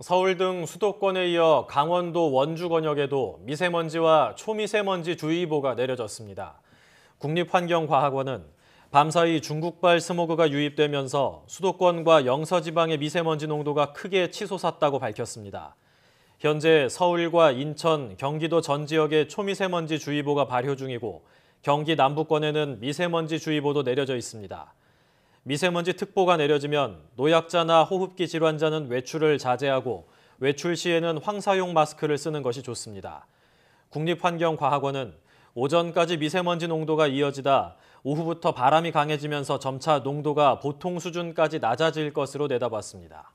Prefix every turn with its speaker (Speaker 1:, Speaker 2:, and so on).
Speaker 1: 서울 등 수도권에 이어 강원도 원주 권역에도 미세먼지와 초미세먼지 주의보가 내려졌습니다. 국립환경과학원은 밤사이 중국발 스모그가 유입되면서 수도권과 영서 지방의 미세먼지 농도가 크게 치솟았다고 밝혔습니다. 현재 서울과 인천, 경기도 전 지역에 초미세먼지 주의보가 발효 중이고 경기 남부권에는 미세먼지 주의보도 내려져 있습니다. 미세먼지 특보가 내려지면 노약자나 호흡기 질환자는 외출을 자제하고 외출 시에는 황사용 마스크를 쓰는 것이 좋습니다. 국립환경과학원은 오전까지 미세먼지 농도가 이어지다 오후부터 바람이 강해지면서 점차 농도가 보통 수준까지 낮아질 것으로 내다봤습니다.